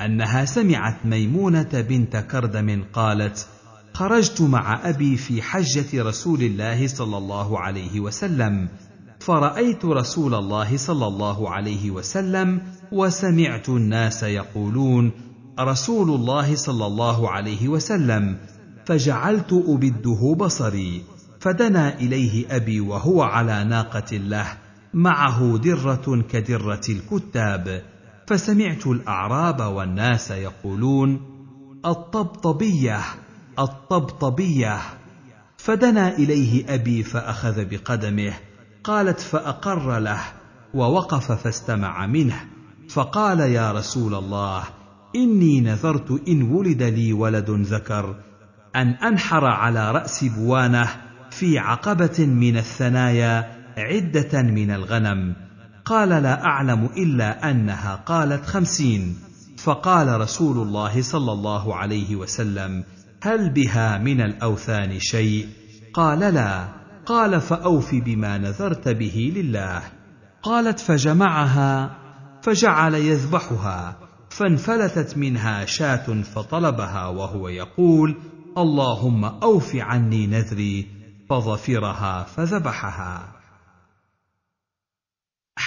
انها سمعت ميمونه بنت كردم قالت خرجت مع ابي في حجه رسول الله صلى الله عليه وسلم فرايت رسول الله صلى الله عليه وسلم وسمعت الناس يقولون رسول الله صلى الله عليه وسلم فجعلت ابده بصري فدنا اليه ابي وهو على ناقه له معه دره كدره الكتاب فسمعت الاعراب والناس يقولون الطبطبيه الطبطبيه فدنا اليه ابي فاخذ بقدمه قالت فاقر له ووقف فاستمع منه فقال يا رسول الله اني نذرت ان ولد لي ولد ذكر ان انحر على راس بوانه في عقبه من الثنايا عده من الغنم قال لا أعلم إلا أنها قالت خمسين فقال رسول الله صلى الله عليه وسلم هل بها من الأوثان شيء قال لا قال فأوف بما نذرت به لله قالت فجمعها فجعل يذبحها فانفلتت منها شاة فطلبها وهو يقول اللهم أوف عني نذري فظفرها فذبحها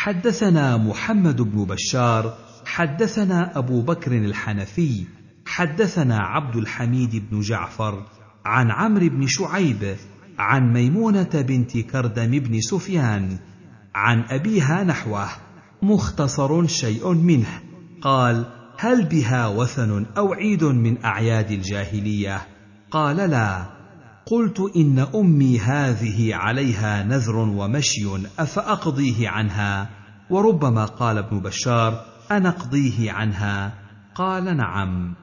حدثنا محمد بن بشار حدثنا ابو بكر الحنفي حدثنا عبد الحميد بن جعفر عن عمرو بن شعيب عن ميمونه بنت كردم بن سفيان عن ابيها نحوه مختصر شيء منه قال هل بها وثن او عيد من اعياد الجاهليه قال لا قلت إن أمي هذه عليها نذر ومشي أفأقضيه عنها وربما قال ابن بشار أنقضيه عنها قال نعم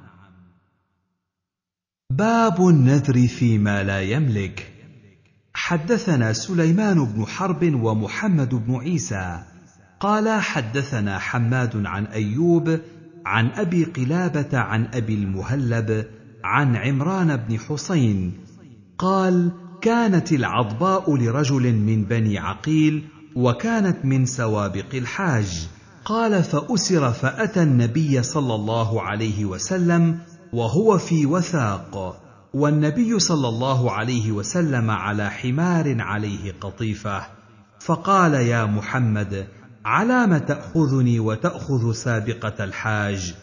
باب النذر فيما لا يملك حدثنا سليمان بن حرب ومحمد بن عيسى قال حدثنا حماد عن ايوب عن ابي قلابه عن ابي المهلب عن عمران بن حسين قال كانت العضباء لرجل من بني عقيل وكانت من سوابق الحاج قال فاسر فاتى النبي صلى الله عليه وسلم وهو في وثاق والنبي صلى الله عليه وسلم على حمار عليه قطيفه فقال يا محمد علام تاخذني وتاخذ سابقه الحاج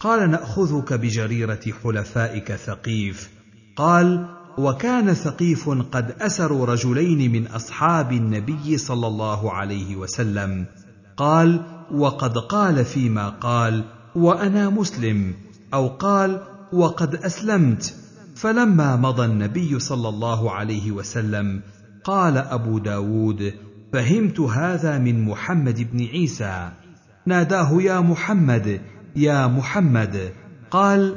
قال ناخذك بجريره حلفائك ثقيف قال وكان ثقيف قد اسروا رجلين من اصحاب النبي صلى الله عليه وسلم قال وقد قال فيما قال وانا مسلم او قال وقد اسلمت فلما مضى النبي صلى الله عليه وسلم قال ابو داود فهمت هذا من محمد بن عيسى ناداه يا محمد يا محمد قال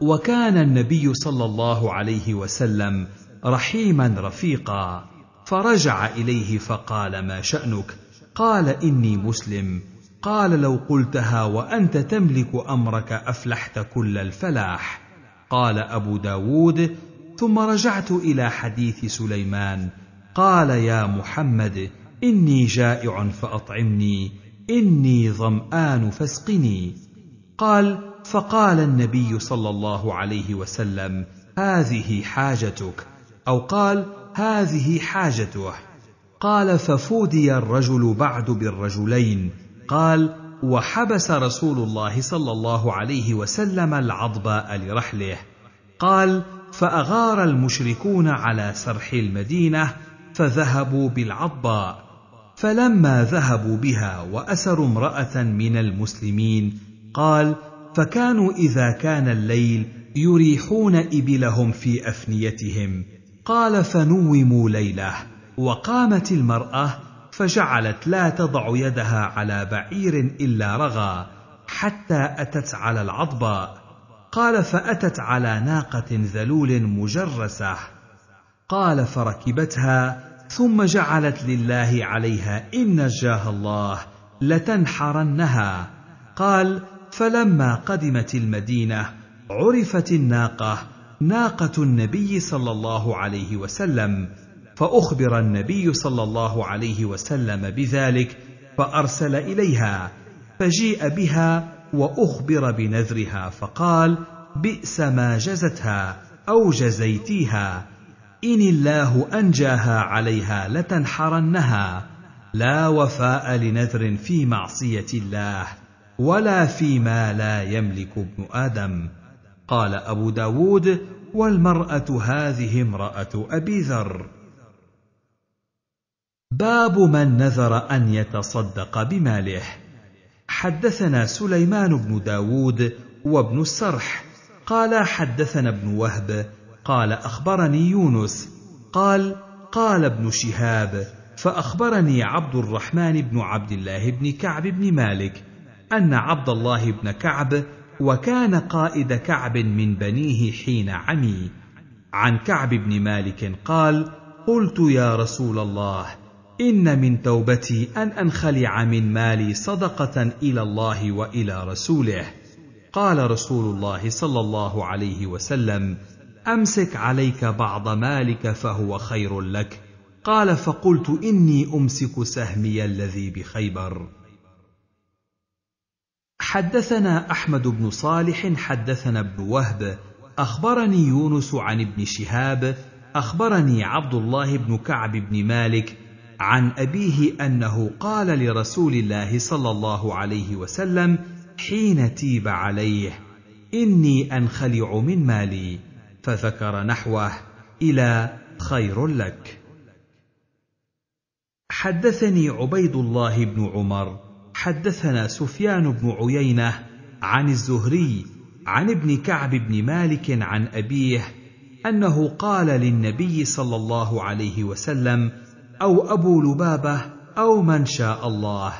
وكان النبي صلى الله عليه وسلم رحيما رفيقا فرجع اليه فقال ما شانك قال اني مسلم قال لو قلتها وانت تملك امرك افلحت كل الفلاح قال ابو داود ثم رجعت الى حديث سليمان قال يا محمد اني جائع فاطعمني اني ظمان فاسقني قال فقال النبي صلى الله عليه وسلم هذه حاجتك او قال هذه حاجته قال ففودي الرجل بعد بالرجلين قال وحبس رسول الله صلى الله عليه وسلم العضباء لرحله قال فاغار المشركون على سرح المدينه فذهبوا بالعضباء فلما ذهبوا بها واسروا امراه من المسلمين قال فكانوا إذا كان الليل يريحون إبلهم في أفنيتهم قال فنوموا ليله وقامت المرأة فجعلت لا تضع يدها على بعير إلا رغى حتى أتت على العضباء قال فأتت على ناقة ذلول مجرسة قال فركبتها ثم جعلت لله عليها إن نجاها الله لتنحرنها قال فلما قدمت المدينه عرفت الناقه ناقه النبي صلى الله عليه وسلم فاخبر النبي صلى الله عليه وسلم بذلك فارسل اليها فجيء بها واخبر بنذرها فقال بئس ما جزتها او جزيتيها ان الله انجاها عليها لتنحرنها لا وفاء لنذر في معصيه الله ولا فيما لا يملك ابن آدم قال أبو داود والمرأة هذه امرأة أبي ذر باب من نذر أن يتصدق بماله حدثنا سليمان بن داود وابن السرح قال حدثنا ابن وهب قال أخبرني يونس قال قال ابن شهاب فأخبرني عبد الرحمن بن عبد الله بن كعب بن مالك أن عبد الله بن كعب وكان قائد كعب من بنيه حين عمي عن كعب بن مالك قال قلت يا رسول الله ان من توبتي ان انخلع من مالي صدقه الى الله والى رسوله قال رسول الله صلى الله عليه وسلم امسك عليك بعض مالك فهو خير لك قال فقلت اني امسك سهمي الذي بخيبر حدثنا احمد بن صالح حدثنا ابن وهب اخبرني يونس عن ابن شهاب اخبرني عبد الله بن كعب بن مالك عن ابيه انه قال لرسول الله صلى الله عليه وسلم حين تيب عليه اني انخلع من مالي فذكر نحوه الى خير لك حدثني عبيد الله بن عمر حدثنا سفيان بن عيينه عن الزهري عن ابن كعب بن مالك عن ابيه انه قال للنبي صلى الله عليه وسلم او ابو لبابه او من شاء الله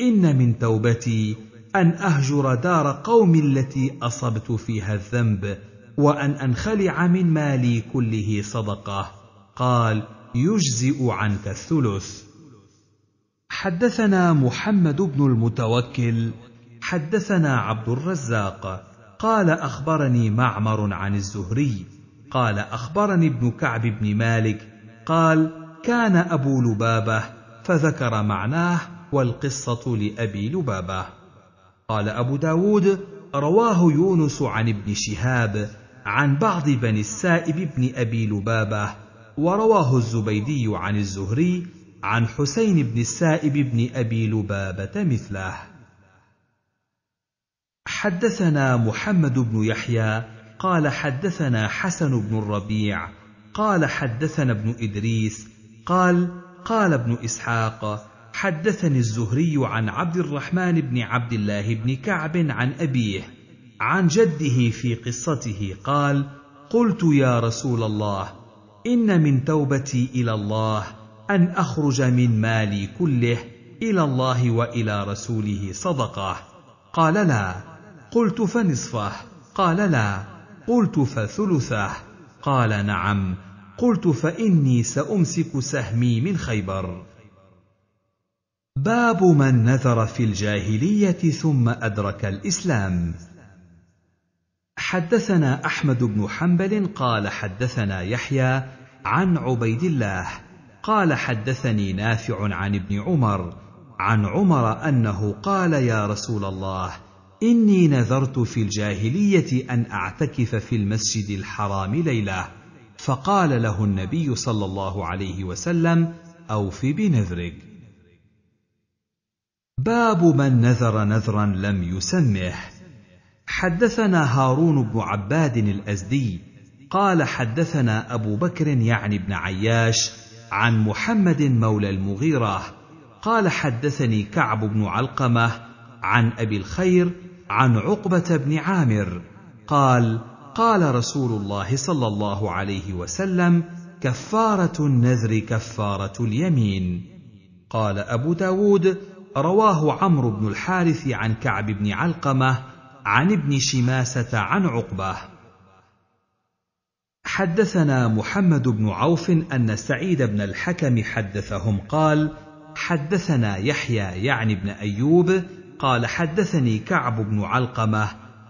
ان من توبتي ان اهجر دار قوم التي اصبت فيها الذنب وان انخلع من مالي كله صدقه قال يجزئ عنك الثلث حدثنا محمد بن المتوكل حدثنا عبد الرزاق قال اخبرني معمر عن الزهري قال اخبرني ابن كعب بن مالك قال كان ابو لبابه فذكر معناه والقصه لابي لبابه قال ابو داود رواه يونس عن ابن شهاب عن بعض بني السائب بن ابي لبابه ورواه الزبيدي عن الزهري عن حسين بن السائب بن ابي لبابه مثله حدثنا محمد بن يحيى قال حدثنا حسن بن الربيع قال حدثنا ابن ادريس قال قال ابن اسحاق حدثني الزهري عن عبد الرحمن بن عبد الله بن كعب عن ابيه عن جده في قصته قال قلت يا رسول الله ان من توبتي الى الله ان اخرج من مالي كله الى الله والى رسوله صدقه قال لا قلت فنصفه قال لا قلت فثلثه قال نعم قلت فاني سامسك سهمي من خيبر باب من نذر في الجاهليه ثم ادرك الاسلام حدثنا احمد بن حنبل قال حدثنا يحيى عن عبيد الله قال حدثني نافع عن ابن عمر عن عمر انه قال يا رسول الله اني نذرت في الجاهليه ان اعتكف في المسجد الحرام ليله فقال له النبي صلى الله عليه وسلم اوف بنذرك باب من نذر نذرا لم يسمه حدثنا هارون بن عباد الازدي قال حدثنا ابو بكر يعني ابن عياش عن محمد مولى المغيرة قال حدثني كعب بن علقمة عن أبي الخير عن عقبة بن عامر قال قال رسول الله صلى الله عليه وسلم كفارة النذر كفارة اليمين قال أبو داود رواه عمرو بن الحارث عن كعب بن علقمة عن ابن شماسة عن عقبه حدثنا محمد بن عوف ان سعيد بن الحكم حدثهم قال حدثنا يحيى يعني بن ايوب قال حدثني كعب بن علقمه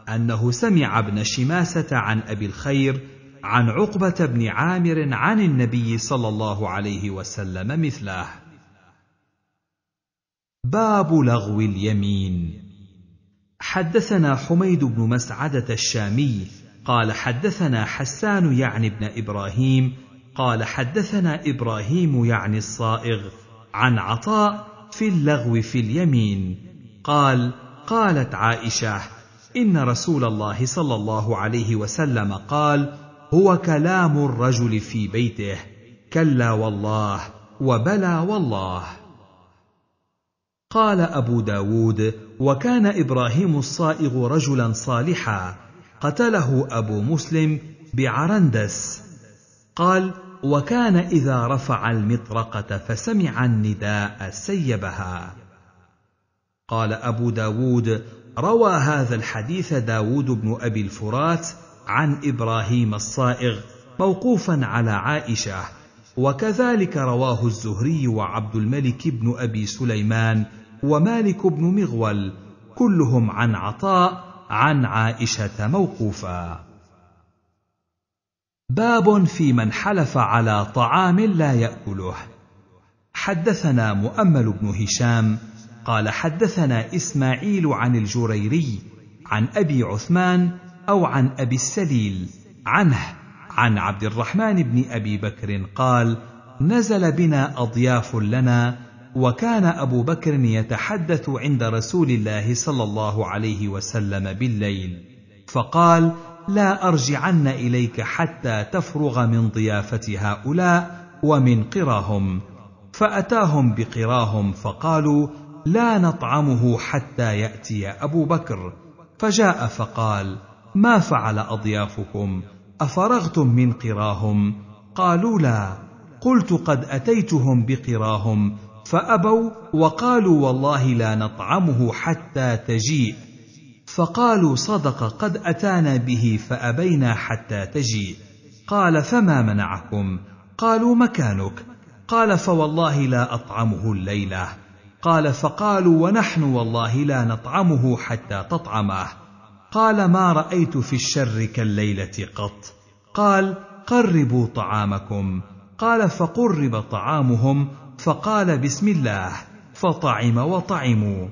انه سمع ابن شماسه عن ابي الخير عن عقبه بن عامر عن النبي صلى الله عليه وسلم مثله باب لغو اليمين حدثنا حميد بن مسعده الشامي قال حدثنا حسان يعني ابن ابراهيم قال حدثنا ابراهيم يعني الصائغ عن عطاء في اللغو في اليمين قال قالت عائشه ان رسول الله صلى الله عليه وسلم قال هو كلام الرجل في بيته كلا والله وبلى والله قال ابو داود وكان ابراهيم الصائغ رجلا صالحا قتله أبو مسلم بعرندس قال وكان إذا رفع المطرقة فسمع النداء سيبها قال أبو داود روى هذا الحديث داود بن أبي الفرات عن إبراهيم الصائغ موقوفا على عائشة وكذلك رواه الزهري وعبد الملك بن أبي سليمان ومالك بن مغول كلهم عن عطاء عن عائشه موقوفا باب في من حلف على طعام لا ياكله حدثنا مؤمل بن هشام قال حدثنا اسماعيل عن الجريري عن ابي عثمان او عن ابي السليل عنه عن عبد الرحمن بن ابي بكر قال نزل بنا اضياف لنا وكان ابو بكر يتحدث عند رسول الله صلى الله عليه وسلم بالليل فقال لا ارجعن اليك حتى تفرغ من ضيافه هؤلاء ومن قراهم فاتاهم بقراهم فقالوا لا نطعمه حتى ياتي ابو بكر فجاء فقال ما فعل اضيافكم افرغتم من قراهم قالوا لا قلت قد اتيتهم بقراهم فابوا وقالوا والله لا نطعمه حتى تجيء فقالوا صدق قد اتانا به فابينا حتى تجيء قال فما منعكم قالوا مكانك قال فوالله لا اطعمه الليله قال فقالوا ونحن والله لا نطعمه حتى تطعمه قال ما رايت في الشر كالليله قط قال قربوا طعامكم قال فقرب طعامهم فقال بسم الله فطعم وطعموا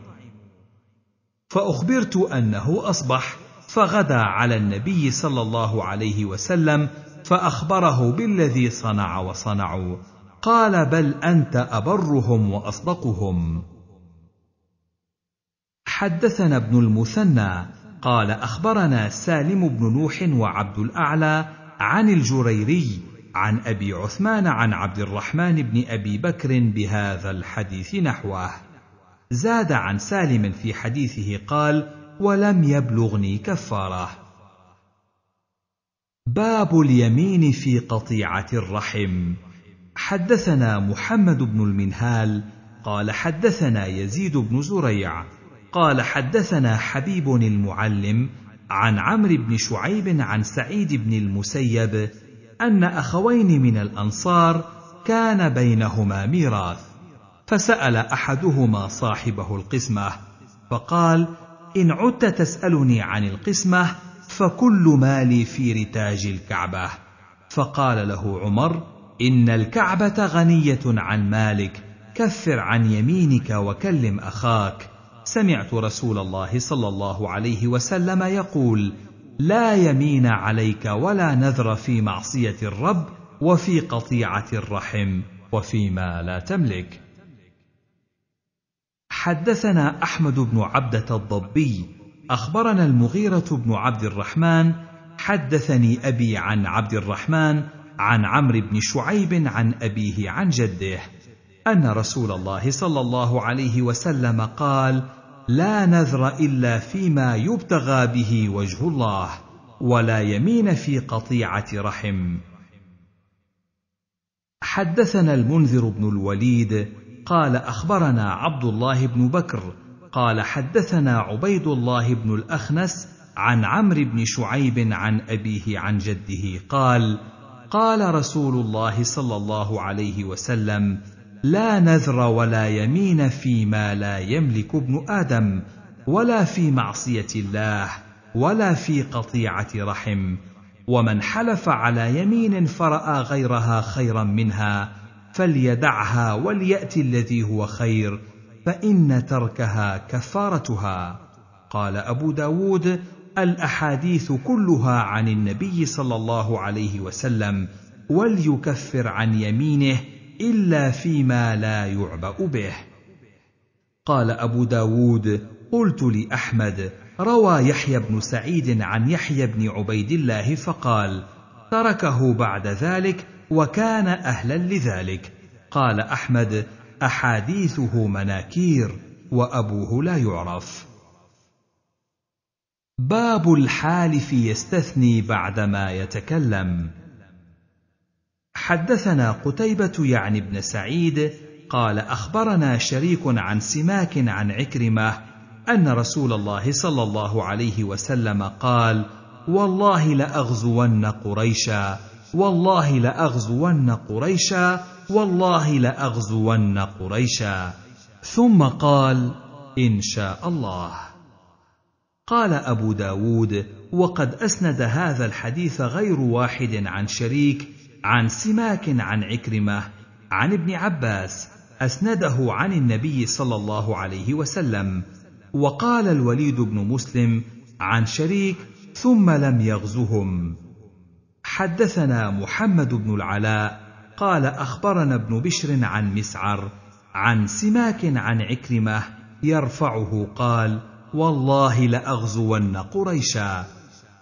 فاخبرت انه اصبح فغدا على النبي صلى الله عليه وسلم فاخبره بالذي صنع وصنعوا قال بل انت ابرهم واصدقهم حدثنا ابن المثنى قال اخبرنا سالم بن نوح وعبد الاعلى عن الجريري عن ابي عثمان عن عبد الرحمن بن ابي بكر بهذا الحديث نحوه زاد عن سالم في حديثه قال ولم يبلغني كفاره باب اليمين في قطيعه الرحم حدثنا محمد بن المنهال قال حدثنا يزيد بن زريع قال حدثنا حبيب المعلم عن عمرو بن شعيب عن سعيد بن المسيب ان اخوين من الانصار كان بينهما ميراث فسال احدهما صاحبه القسمه فقال ان عدت تسالني عن القسمه فكل مالي في رتاج الكعبه فقال له عمر ان الكعبه غنيه عن مالك كفر عن يمينك وكلم اخاك سمعت رسول الله صلى الله عليه وسلم يقول لا يمين عليك ولا نذر في معصية الرب وفي قطيعة الرحم وفيما لا تملك. حدثنا أحمد بن عبدة الضبي، أخبرنا المغيرة بن عبد الرحمن، حدثني أبي عن عبد الرحمن عن عمرو بن شعيب عن أبيه عن جده، أن رسول الله صلى الله عليه وسلم قال: لا نذر الا فيما يبتغى به وجه الله ولا يمين في قطيعه رحم حدثنا المنذر بن الوليد قال اخبرنا عبد الله بن بكر قال حدثنا عبيد الله بن الاخنس عن عمرو بن شعيب عن ابيه عن جده قال قال رسول الله صلى الله عليه وسلم لا نذر ولا يمين فيما لا يملك ابن ادم ولا في معصيه الله ولا في قطيعه رحم ومن حلف على يمين فراى غيرها خيرا منها فليدعها وليات الذي هو خير فان تركها كفارتها قال ابو داود الاحاديث كلها عن النبي صلى الله عليه وسلم وليكفر عن يمينه إلا فيما لا يعبأ به قال أبو داود قلت لأحمد روى يحيى بن سعيد عن يحيى بن عبيد الله فقال تركه بعد ذلك وكان أهلا لذلك قال أحمد أحاديثه مناكير وأبوه لا يعرف باب الحالف يستثني بعدما يتكلم حدثنا قتيبة يعني بن سعيد قال أخبرنا شريك عن سماك عن عكرمة أن رسول الله صلى الله عليه وسلم قال: والله لأغزون قريشا والله لأغزون قريشا والله لأغزون قريشا ثم قال إن شاء الله قال أبو داود وقد أسند هذا الحديث غير واحد عن شريك عن سماك عن عكرمة عن ابن عباس أسنده عن النبي صلى الله عليه وسلم وقال الوليد بن مسلم عن شريك ثم لم يغزهم حدثنا محمد بن العلاء قال أخبرنا ابن بشر عن مسعر عن سماك عن عكرمة يرفعه قال والله لأغزون قريشا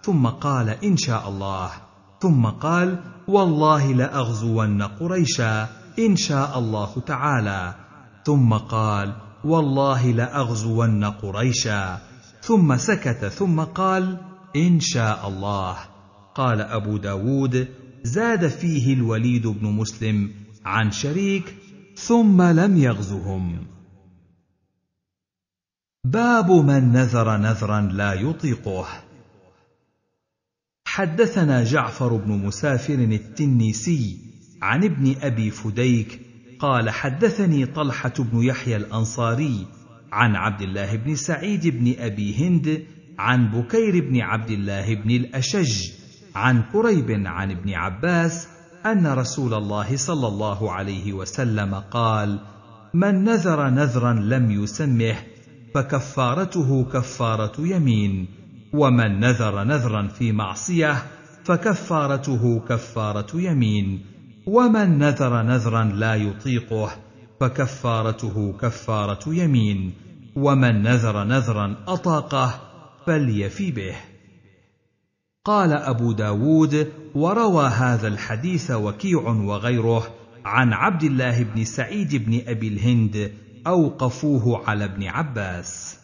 ثم قال إن شاء الله ثم قال والله لاغزون قريشا ان شاء الله تعالى ثم قال والله لاغزون قريشا ثم سكت ثم قال ان شاء الله قال ابو داود زاد فيه الوليد بن مسلم عن شريك ثم لم يغزهم باب من نذر نذرا لا يطيقه حدثنا جعفر بن مسافر التنيسي عن ابن ابي فديك قال حدثني طلحه بن يحيى الانصاري عن عبد الله بن سعيد بن ابي هند عن بكير بن عبد الله بن الاشج عن كريب عن ابن عباس ان رسول الله صلى الله عليه وسلم قال من نذر نذرا لم يسمه فكفارته كفاره يمين ومن نذر نذرا في معصيه فكفارته كفاره يمين ومن نذر نذرا لا يطيقه فكفارته كفاره يمين ومن نذر نذرا اطاقه فليفي به قال ابو داود وروى هذا الحديث وكيع وغيره عن عبد الله بن سعيد بن ابي الهند اوقفوه على ابن عباس